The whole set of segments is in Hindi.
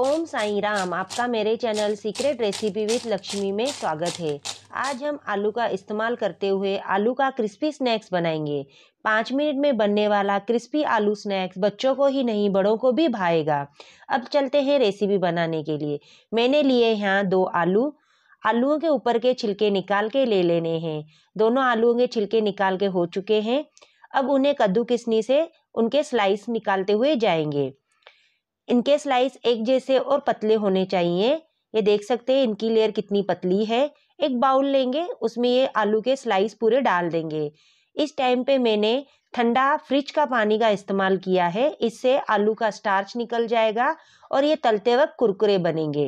ओम साई राम आपका मेरे channel secret recipe with Lakshmi में स्वागत है आज हम आलू का इस्तेमाल करते हुए आलू का क्रिस्पी स्नैक्स बनाएंगे पाँच मिनट में बनने वाला क्रिस्पी आलू स्नैक्स बच्चों को ही नहीं बड़ों को भी भाएगा अब चलते हैं रेसिपी बनाने के लिए मैंने लिए यहाँ दो आलू आलुओं के ऊपर के छिलके निकाल के ले लेने हैं दोनों आलुओं के छिलके निकाल के हो चुके हैं अब उन्हें कद्दू किसनी से उनके स्लाइस निकालते हुए जाएंगे इनके स्लाइस एक जैसे और पतले होने चाहिए ये देख सकते हैं इनकी लेयर कितनी पतली है एक बाउल लेंगे उसमें ये आलू के स्लाइस पूरे डाल देंगे इस टाइम पे मैंने ठंडा फ्रिज का पानी का इस्तेमाल किया है इससे आलू का स्टार्च निकल जाएगा और ये तलते वक्त कुरकुरे बनेंगे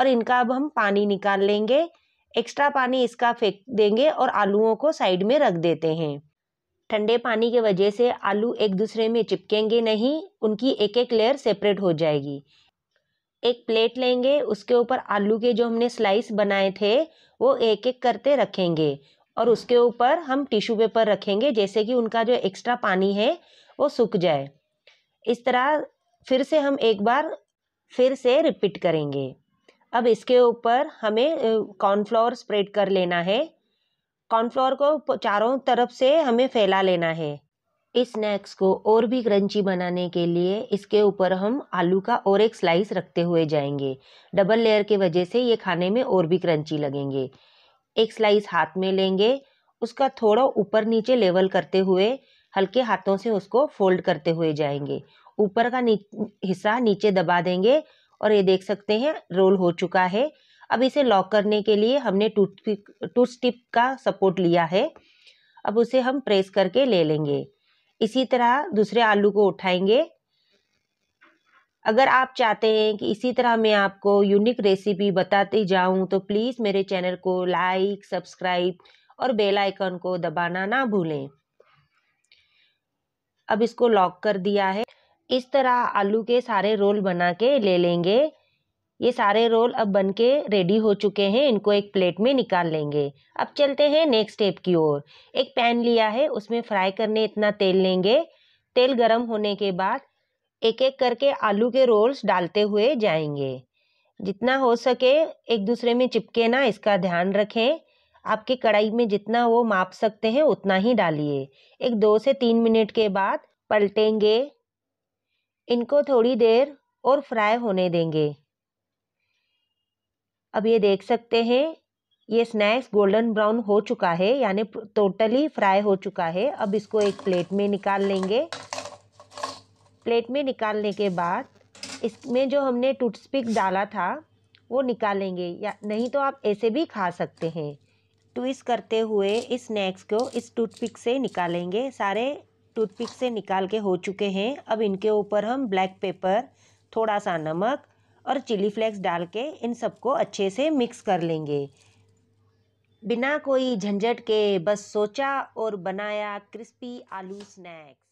और इनका अब हम पानी निकाल लेंगे एक्स्ट्रा पानी इसका फेंक देंगे और आलूओं को साइड में रख देते हैं ठंडे पानी के वजह से आलू एक दूसरे में चिपकेंगे नहीं उनकी एक एक लेयर सेपरेट हो जाएगी एक प्लेट लेंगे उसके ऊपर आलू के जो हमने स्लाइस बनाए थे वो एक एक करते रखेंगे और उसके ऊपर हम टिश्यू पेपर रखेंगे जैसे कि उनका जो एक्स्ट्रा पानी है वो सूख जाए इस तरह फिर से हम एक बार फिर से रिपीट करेंगे अब इसके ऊपर हमें कॉर्नफ्लोर स्प्रेड कर लेना है कॉर्नफ्लोर को चारों तरफ से हमें फैला लेना है इस स्नैक्स को और भी क्रंची बनाने के लिए इसके ऊपर हम आलू का और एक स्लाइस रखते हुए जाएंगे डबल लेयर की वजह से ये खाने में और भी क्रंची लगेंगे एक स्लाइस हाथ में लेंगे उसका थोड़ा ऊपर नीचे लेवल करते हुए हल्के हाथों से उसको फोल्ड करते हुए जाएंगे ऊपर का नी, हिस्सा नीचे दबा देंगे और ये देख सकते हैं रोल हो चुका है अब इसे लॉक करने के लिए हमने टूथपिक टूथ स्टिप का सपोर्ट लिया है अब उसे हम प्रेस करके ले लेंगे इसी तरह दूसरे आलू को उठाएंगे अगर आप चाहते हैं कि इसी तरह मैं आपको यूनिक रेसिपी बताती जाऊं तो प्लीज़ मेरे चैनल को लाइक सब्सक्राइब और बेल आइकन को दबाना ना भूलें अब इसको लॉक कर दिया है इस तरह आलू के सारे रोल बना के ले लेंगे ये सारे रोल अब बन के रेडी हो चुके हैं इनको एक प्लेट में निकाल लेंगे अब चलते हैं नेक्स्ट स्टेप की ओर एक पैन लिया है उसमें फ्राई करने इतना तेल लेंगे तेल गर्म होने के बाद एक एक करके आलू के रोल्स डालते हुए जाएंगे जितना हो सके एक दूसरे में चिपके ना इसका ध्यान रखें आपकी कढ़ाई में जितना वो माप सकते हैं उतना ही डालिए एक दो से तीन मिनट के बाद पलटेंगे इनको थोड़ी देर और फ्राई होने देंगे अब ये देख सकते हैं ये स्नैक्स गोल्डन ब्राउन हो चुका है यानी टोटली फ्राई हो चुका है अब इसको एक प्लेट में निकाल लेंगे प्लेट में निकालने के बाद इसमें जो हमने टूथपिक डाला था वो निकालेंगे या नहीं तो आप ऐसे भी खा सकते हैं ट्विस्ट करते हुए इस स्नैक्स को इस टूथपिक से निकालेंगे सारे टूथपिक से निकाल के हो चुके हैं अब इनके ऊपर हम ब्लैक पेपर थोड़ा सा नमक और चिली फ्लेक्स डाल के इन सबको अच्छे से मिक्स कर लेंगे बिना कोई झंझट के बस सोचा और बनाया क्रिस्पी आलू स्नैक्स